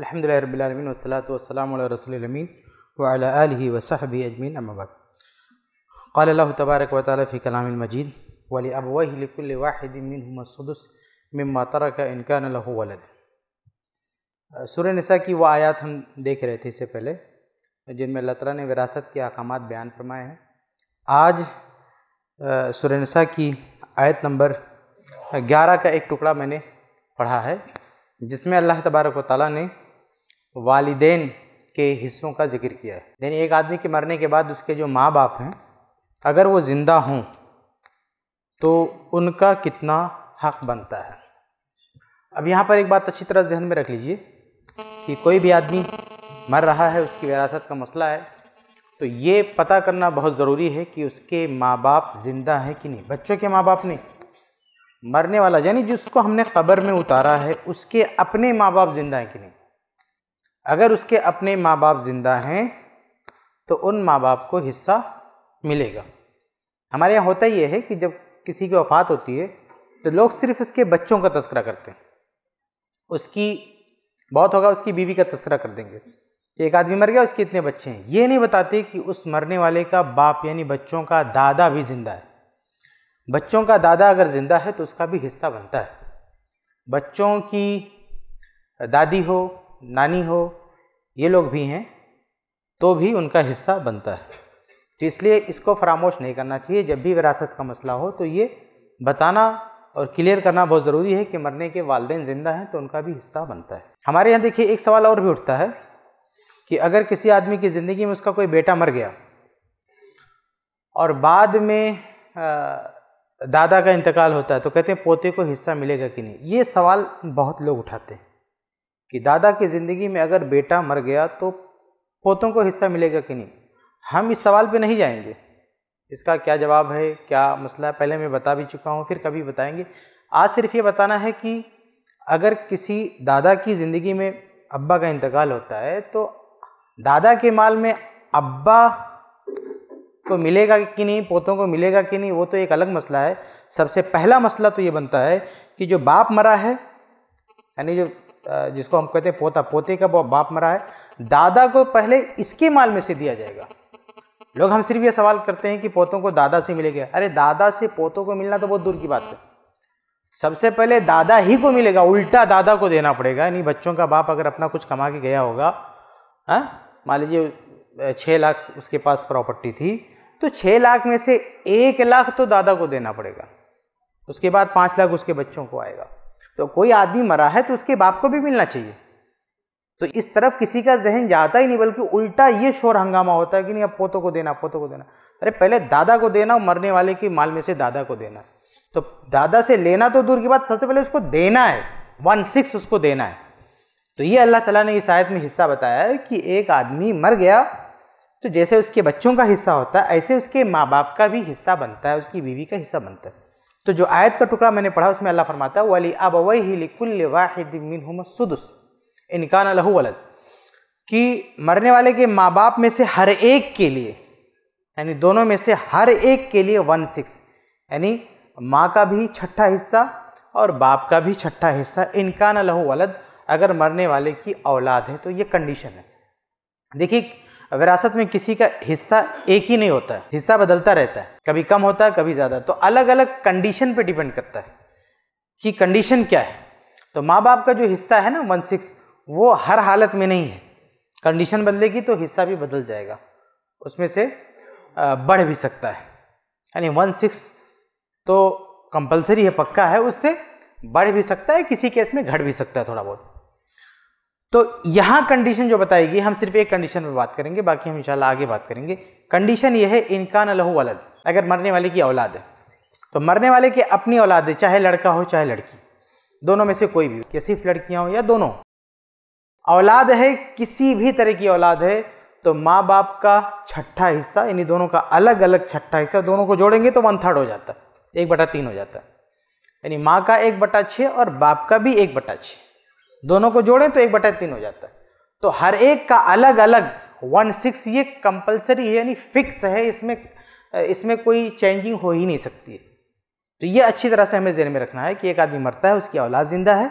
अलहमदिल्ला रबीआलमिन वसलाम रसोलमीन वाल वसहब अजमीन अमबाद قال الله تبارك وتعالى في كلام المجيد ولأبويه لكل واحد منهما السدس مما ترك إن كان له ولد की वो आयात हम देख रहे थे इससे पहले जिनमें लतरा ने विरासत के अहकाम बयान फरमाए हैं आज सुर नसा की आयत नंबर ग्यारह का एक टुकड़ा मैंने पढ़ा है जिसमें अल्लाह तबारक ताली ने वालदेन के हिस्सों का जिक्र किया है यानी एक आदमी के मरने के बाद उसके जो माँ बाप हैं अगर वो ज़िंदा हों तो उनका कितना हक बनता है अब यहाँ पर एक बात अच्छी तरह जहन में रख लीजिए कि कोई भी आदमी मर रहा है उसकी विरासत का मसला है तो ये पता करना बहुत ज़रूरी है कि उसके माँ बाप ज़िंदा हैं कि नहीं बच्चों के माँ बाप नहीं मरने वाला यानी जिसको हमने कब्र में उतारा है उसके अपने माँ बाप ज़िंदा हैं कि नहीं अगर उसके अपने माँ बाप ज़िंदा हैं तो उन माँ बाप को हिस्सा मिलेगा हमारे यहाँ होता ये है कि जब किसी की वफात होती है तो लोग सिर्फ उसके बच्चों का तस्करा करते हैं उसकी बहुत होगा उसकी बीवी का तस्करा कर देंगे एक आदमी मर गया उसके इतने बच्चे हैं ये नहीं बताते कि उस मरने वाले का बाप यानी बच्चों का दादा भी ज़िंदा है बच्चों का दादा अगर ज़िंदा है तो उसका भी हिस्सा बनता है बच्चों की दादी हो नानी हो ये लोग भी हैं तो भी उनका हिस्सा बनता है तो इसलिए इसको फरामोश नहीं करना चाहिए जब भी विरासत का मसला हो तो ये बताना और क्लियर करना बहुत ज़रूरी है कि मरने के वालदे ज़िंदा हैं तो उनका भी हिस्सा बनता है हमारे यहाँ देखिए एक सवाल और भी उठता है कि अगर किसी आदमी की ज़िंदगी में उसका कोई बेटा मर गया और बाद में दादा का इंतकाल होता है तो कहते हैं पोते को हिस्सा मिलेगा कि नहीं ये सवाल बहुत लोग उठाते हैं कि दादा की ज़िंदगी में अगर बेटा मर गया तो पोतों को हिस्सा मिलेगा कि नहीं हम इस सवाल पे नहीं जाएंगे इसका क्या जवाब है क्या मसला है पहले मैं बता भी चुका हूँ फिर कभी बताएंगे आज सिर्फ ये बताना है कि अगर किसी दादा की ज़िंदगी में अब्बा का इंतकाल होता है तो दादा के माल में अब्बा को मिलेगा कि नहीं पोतों को मिलेगा कि नहीं वो तो एक अलग मसला है सबसे पहला मसला तो ये बनता है कि जो बाप मरा है यानी जो जिसको हम कहते हैं पोता पोते का बाप मरा है दादा को पहले इसके माल में से दिया जाएगा लोग हम सिर्फ ये सवाल करते हैं कि पोतों को दादा से मिलेगा अरे दादा से पोतों को मिलना तो बहुत दूर की बात है सबसे पहले दादा ही को मिलेगा उल्टा दादा को देना पड़ेगा यानी बच्चों का बाप अगर अपना कुछ कमा के गया होगा हाँ? मान लीजिए छः लाख उसके पास प्रॉपर्टी थी तो छः लाख में से एक लाख तो दादा को देना पड़ेगा उसके बाद पाँच लाख उसके बच्चों को आएगा तो कोई आदमी मरा है तो उसके बाप को भी मिलना चाहिए तो इस तरफ किसी का जहन जाता ही नहीं बल्कि उल्टा ये शोर हंगामा होता है कि नहीं अब पोतों को देना पोतों को देना अरे पहले दादा को देना और मरने वाले के माल में से दादा को देना तो दादा से लेना तो दूर की बात सबसे पहले उसको देना है वन सिक्स उसको देना है तो ये अल्लाह तला ने इस आयत में हिस्सा बताया है कि एक आदमी मर गया तो जैसे उसके बच्चों का हिस्सा होता है ऐसे उसके माँ बाप का भी हिस्सा बनता है उसकी बीवी का हिस्सा बनता है तो जो आयत का टुकड़ा मैंने पढ़ा उसमें अल्लाह फरमाता वली अब वही लिकुल्ल वाहिद मिन सुदस इनकान लहू वलद कि मरने वाले के माँ बाप में से हर एक के लिए यानी दोनों में से हर एक के लिए वन सिक्स यानी माँ का भी छठा हिस्सा और बाप का भी छठा हिस्सा इनकान लहू वलद अगर मरने वाले की औलाद है तो ये कंडीशन है देखिए विरासत में किसी का हिस्सा एक ही नहीं होता है हिस्सा बदलता रहता है कभी कम होता है कभी ज़्यादा तो अलग अलग कंडीशन पे डिपेंड करता है कि कंडीशन क्या है तो माँ बाप का जो हिस्सा है ना वन सिक्स वो हर हालत में नहीं है कंडीशन बदलेगी तो हिस्सा भी बदल जाएगा उसमें से बढ़ भी सकता है यानी वन सिक्स तो कंपलसरी है पक्का है उससे बढ़ भी सकता है किसी केस में घट भी सकता है थोड़ा बहुत तो यहाँ कंडीशन जो बताएगी हम सिर्फ एक कंडीशन पर बात करेंगे बाकी हम इंशाल्लाह आगे बात करेंगे कंडीशन यह है इनका न लहू वलद अगर मरने वाले की औलाद है तो मरने वाले की अपनी औलाद है चाहे लड़का हो चाहे लड़की दोनों में से कोई भी या सिर्फ लड़कियाँ हो या दोनों औलाद है किसी भी तरह की औलाद है तो माँ बाप का छठा हिस्सा यानी दोनों का अलग अलग छठा हिस्सा दोनों को जोड़ेंगे तो वन थर्ड हो जाता है एक बटा तीन हो जाता है यानी माँ का एक बटा छः और बाप का भी एक बटा छः दोनों को जोड़ें तो एक बटा तीन हो जाता है तो हर एक का अलग अलग वन सिक्स ये कंपलसरी है यानी फिक्स है इसमें इसमें कोई चेंजिंग हो ही नहीं सकती है तो ये अच्छी तरह से हमें जेन में रखना है कि एक आदमी मरता है उसकी औलाद ज़िंदा है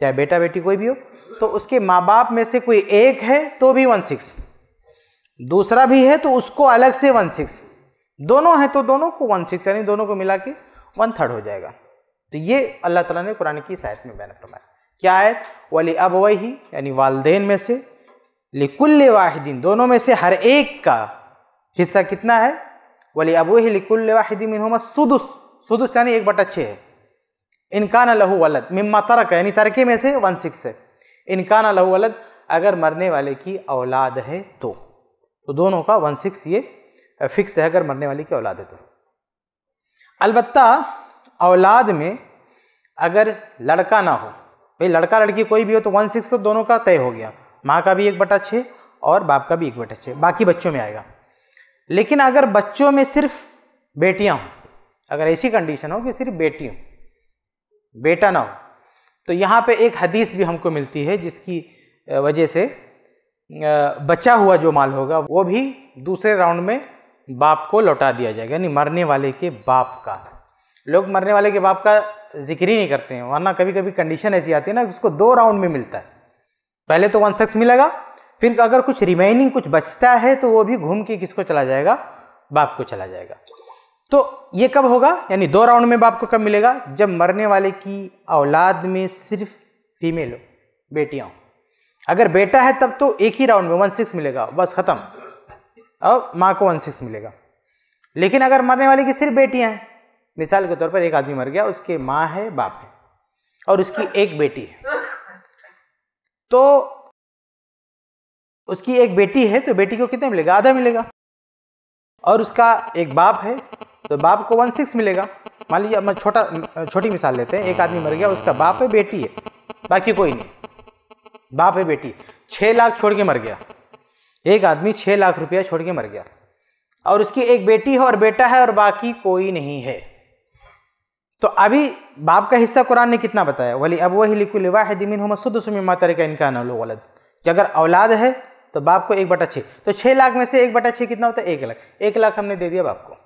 चाहे बेटा बेटी कोई भी हो तो उसके माँ बाप में से कोई एक है तो भी वन सिक्स दूसरा भी है तो उसको अलग से वन सिक्स दोनों हैं तो दोनों को वन सिक्स यानी दोनों को मिला के वन थर्ड हो जाएगा तो ये अल्लाह तला ने कुरान की शायद में बैन फरमाया क्या आयत वली अब वही यानी वालदेन में से लिकुल्ल वाहिदीन दोनों में से हर एक का हिस्सा कितना है वली अब वही लिकुल्ल वाहिदीन मिनहुमा सुदुस सुदुस यानी एक बटा छः है इनकान लहू वलद मिम्मा तरक यानी तरके में से वन सिक्स है इनकान लहू वलद अगर मरने वाले की औलाद है तो तो दोनों का वन सिक्स ये फिक्स है अगर मरने वाले की औलाद है तो अलबत्ता औलाद में अगर लड़का ना हो भाई लड़का लड़की कोई भी हो तो वन सिक्स तो दोनों का तय हो गया माँ का भी एक बटा छः और बाप का भी एक बटा छः बाकी बच्चों में आएगा लेकिन अगर बच्चों में सिर्फ बेटियाँ हों अगर ऐसी कंडीशन हो कि सिर्फ बेटी बेटा ना हो तो यहाँ पे एक हदीस भी हमको मिलती है जिसकी वजह से बचा हुआ जो माल होगा वो भी दूसरे राउंड में बाप को लौटा दिया जाएगा यानी मरने वाले के बाप का लोग मरने वाले के बाप का जिक्र ही नहीं करते हैं वरना कभी कभी कंडीशन ऐसी आती है ना उसको दो राउंड में मिलता है पहले तो वन शख्स मिलेगा फिर अगर कुछ रिमेनिंग कुछ बचता है तो वो भी घूम के किसको चला जाएगा बाप को चला जाएगा तो ये कब होगा यानी दो राउंड में बाप को कब मिलेगा जब मरने वाले की औलाद में सिर्फ फीमेल हो बेटियाँ अगर बेटा है तब तो एक ही राउंड में वन सिक्स मिलेगा बस ख़त्म और माँ को वन सिक्स मिलेगा लेकिन अगर मरने वाले की सिर्फ बेटियाँ हैं मिसाल के तौर पर एक आदमी मर गया उसके माँ है बाप है और उसकी एक बेटी है तो उसकी एक बेटी है तो बेटी को कितने मिलेगा आधा मिलेगा और उसका एक बाप है तो बाप को वन सिक्स मिलेगा मान लीजिए मैं छोटा छोटी मिसाल लेते हैं एक आदमी मर गया उसका बाप है बेटी है बाकी कोई नहीं बाप है बेटी छः लाख छोड़ के मर गया एक आदमी छः लाख रुपया छोड़ के मर गया और उसकी एक बेटी है और बेटा है और बाकी कोई नहीं है तो अभी बाप का हिस्सा कुरान ने कितना बताया वली अब वही लिखु लिवा है दिमिन हम सुदसुमिमा का इनका नो वलद कि अगर औलाद है तो बाप को एक बटा छः तो छः लाख में से एक बटा छः कितना होता है एक लाख एक लाख हमने दे दिया बाप को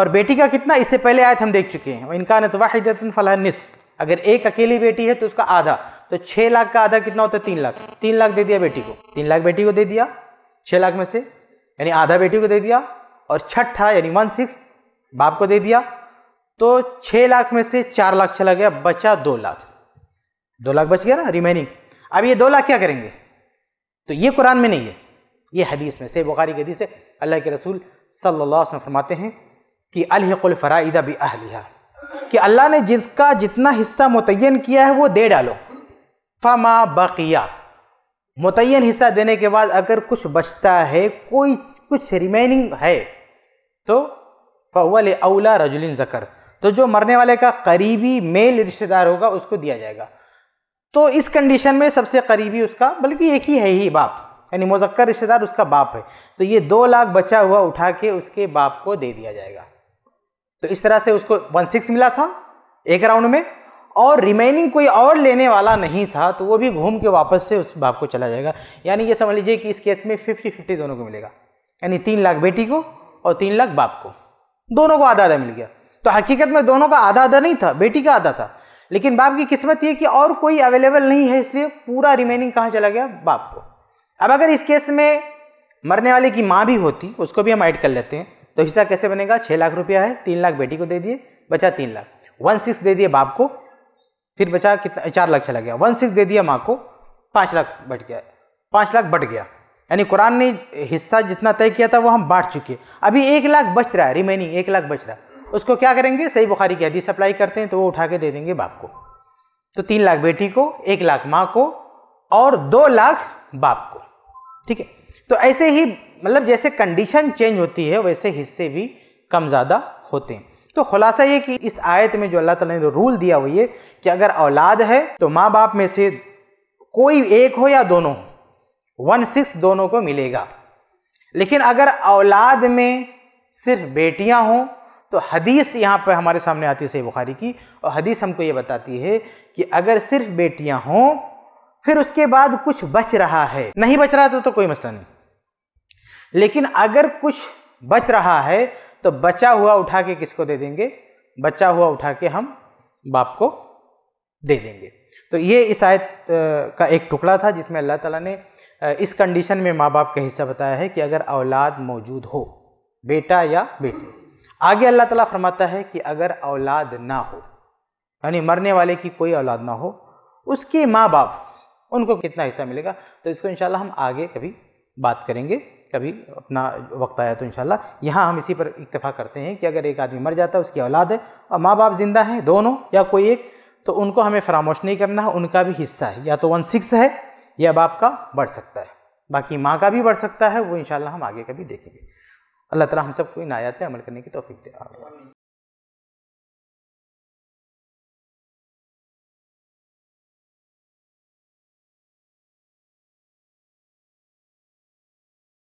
और बेटी का कितना इससे पहले आयत हम देख चुके हैं इनका तो वाहिदतन फला निसफ अगर एक अकेली बेटी है तो उसका आधा तो छः लाख का आधा कितना होता है तीन लाख तीन लाख दे दिया बेटी को तीन लाख बेटी को दे दिया छः लाख में से यानी आधा बेटी को दे दिया और छठा यानी वन सिक्स बाप को दे दिया तो छः लाख में से चार लाख चला गया बचा दो लाख दो लाख बच गया ना रिमेनिंग अब ये दो लाख क्या करेंगे तो ये कुरान में नहीं है ये हदीस में से बुखारी की हदीस है अल्लाह के रसूल सल्लल्लाहु अलैहि वसल्लम फरमाते हैं कि अलहकुल फ़राइदा भी अहलिया कि अल्लाह ने जिसका जितना हिस्सा मुतन किया है वो दे डालो फमा बकिया मुतन हिस्सा देने के बाद अगर कुछ बचता है कोई कुछ रिमेनिंग है तो फल अवला रजुलिन जकर तो जो मरने वाले का करीबी मेल रिश्तेदार होगा उसको दिया जाएगा तो इस कंडीशन में सबसे करीबी उसका बल्कि एक ही है ही बाप यानी मुजक्कर रिश्तेदार उसका बाप है तो ये दो लाख बचा हुआ उठा के उसके बाप को दे दिया जाएगा तो इस तरह से उसको वन सिक्स मिला था एक राउंड में और रिमेनिंग कोई और लेने वाला नहीं था तो वो भी घूम के वापस से उस बाप को चला जाएगा यानी ये समझ लीजिए कि इस केस में फिफ्टी फिफ्टी दोनों को मिलेगा यानी तीन लाख बेटी को और तीन लाख बाप को दोनों को आधा आधा मिल गया तो हकीकत में दोनों का आधा आधा नहीं था बेटी का आधा था लेकिन बाप की किस्मत ये कि और कोई अवेलेबल नहीं है इसलिए पूरा रिमेनिंग कहाँ चला गया बाप को अब अगर इस केस में मरने वाले की माँ भी होती उसको भी हम ऐड कर लेते हैं तो हिस्सा कैसे बनेगा छः लाख रुपया है तीन लाख बेटी को दे दिए बचा तीन लाख वन सिक्स दे दिए बाप को फिर बचा कितना चार लाख चला गया वन सिक्स दे दिया माँ को पाँच लाख बट गया पाँच लाख बट गया यानी कुरान ने हिस्सा जितना तय किया था वो हम बांट चुके अभी एक लाख बच रहा है रिमेनिंग एक लाख बच रहा है उसको क्या करेंगे सही बुखारी की हदीस अप्लाई करते हैं तो वो उठा के दे देंगे बाप को तो तीन लाख बेटी को एक लाख माँ को और दो लाख बाप को ठीक है तो ऐसे ही मतलब जैसे कंडीशन चेंज होती है वैसे हिस्से भी कम ज़्यादा होते हैं तो खुलासा ये कि इस आयत में जो अल्लाह ताला ने रूल दिया हुई है कि अगर औलाद है तो माँ बाप में से कोई एक हो या दोनों हो वन सिक्स दोनों को मिलेगा लेकिन अगर औलाद में सिर्फ बेटियाँ हों तो हदीस यहाँ पर हमारे सामने आती है सही बुखारी की और हदीस हमको ये बताती है कि अगर सिर्फ बेटियाँ हों फिर उसके बाद कुछ बच रहा है नहीं बच रहा तो, तो कोई मसला नहीं लेकिन अगर कुछ बच रहा है तो बचा हुआ उठा के किसको दे देंगे बचा हुआ उठा के हम बाप को दे देंगे तो ये इस आयत का एक टुकड़ा था जिसमें अल्लाह ताला ने इस कंडीशन में माँ बाप का हिस्सा बताया है कि अगर औलाद मौजूद हो बेटा या बेटी आगे अल्लाह ताला फरमाता है कि अगर औलाद ना हो यानी मरने वाले की कोई औलाद ना हो उसके माँ बाप उनको कितना हिस्सा मिलेगा तो इसको इनशाला हम आगे कभी बात करेंगे कभी अपना वक्त आया तो इंशाल्लाह यहाँ हम इसी पर इतफ़ा करते हैं कि अगर एक आदमी मर जाता है उसकी औलाद है और माँ बाप ज़िंदा हैं दोनों या कोई एक तो उनको हमें फरामोश नहीं करना है उनका भी हिस्सा है या तो वन सिक्स है या बाप का बढ़ सकता है बाकी माँ का भी बढ़ सकता है वो इंशाल्लाह हम आगे कभी देखेंगे अल्लाह ताला हम सबको इन आयात पे अमल करने की तोफ़ी दे